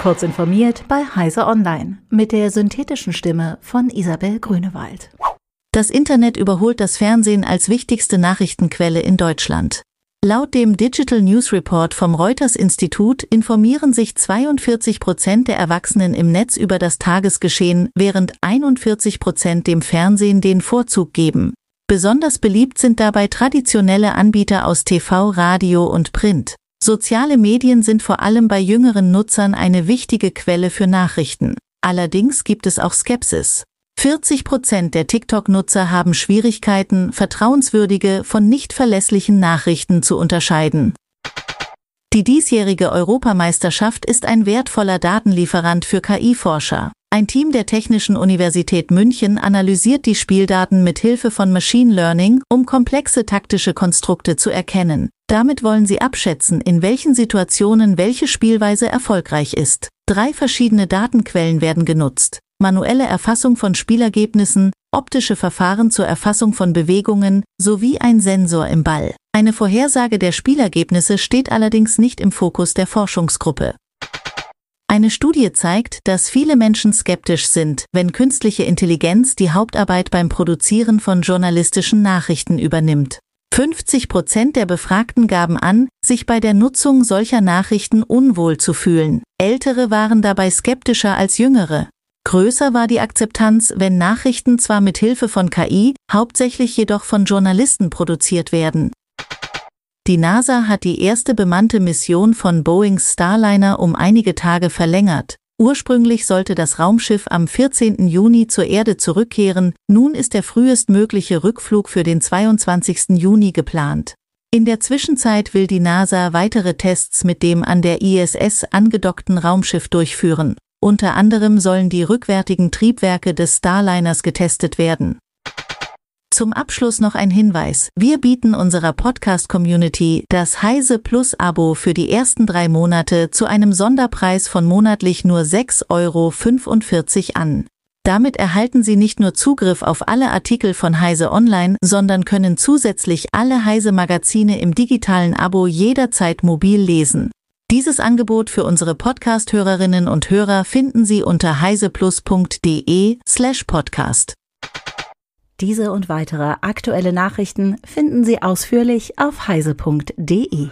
Kurz informiert bei Heise Online mit der synthetischen Stimme von Isabel Grünewald. Das Internet überholt das Fernsehen als wichtigste Nachrichtenquelle in Deutschland. Laut dem Digital News Report vom Reuters Institut informieren sich 42 Prozent der Erwachsenen im Netz über das Tagesgeschehen, während 41 Prozent dem Fernsehen den Vorzug geben. Besonders beliebt sind dabei traditionelle Anbieter aus TV, Radio und Print. Soziale Medien sind vor allem bei jüngeren Nutzern eine wichtige Quelle für Nachrichten. Allerdings gibt es auch Skepsis. 40 Prozent der TikTok-Nutzer haben Schwierigkeiten, vertrauenswürdige von nicht verlässlichen Nachrichten zu unterscheiden. Die diesjährige Europameisterschaft ist ein wertvoller Datenlieferant für KI-Forscher. Ein Team der Technischen Universität München analysiert die Spieldaten mit Hilfe von Machine Learning, um komplexe taktische Konstrukte zu erkennen. Damit wollen sie abschätzen, in welchen Situationen welche Spielweise erfolgreich ist. Drei verschiedene Datenquellen werden genutzt. Manuelle Erfassung von Spielergebnissen, optische Verfahren zur Erfassung von Bewegungen sowie ein Sensor im Ball. Eine Vorhersage der Spielergebnisse steht allerdings nicht im Fokus der Forschungsgruppe. Eine Studie zeigt, dass viele Menschen skeptisch sind, wenn künstliche Intelligenz die Hauptarbeit beim Produzieren von journalistischen Nachrichten übernimmt. 50 Prozent der Befragten gaben an, sich bei der Nutzung solcher Nachrichten unwohl zu fühlen. Ältere waren dabei skeptischer als Jüngere. Größer war die Akzeptanz, wenn Nachrichten zwar mit Hilfe von KI, hauptsächlich jedoch von Journalisten produziert werden. Die NASA hat die erste bemannte Mission von Boeings Starliner um einige Tage verlängert. Ursprünglich sollte das Raumschiff am 14. Juni zur Erde zurückkehren, nun ist der frühestmögliche Rückflug für den 22. Juni geplant. In der Zwischenzeit will die NASA weitere Tests mit dem an der ISS angedockten Raumschiff durchführen. Unter anderem sollen die rückwärtigen Triebwerke des Starliners getestet werden. Zum Abschluss noch ein Hinweis. Wir bieten unserer Podcast-Community das Heise Plus-Abo für die ersten drei Monate zu einem Sonderpreis von monatlich nur 6,45 Euro an. Damit erhalten Sie nicht nur Zugriff auf alle Artikel von Heise Online, sondern können zusätzlich alle Heise Magazine im digitalen Abo jederzeit mobil lesen. Dieses Angebot für unsere Podcast-Hörerinnen und Hörer finden Sie unter heiseplus.de slash podcast. Diese und weitere aktuelle Nachrichten finden Sie ausführlich auf heise.de.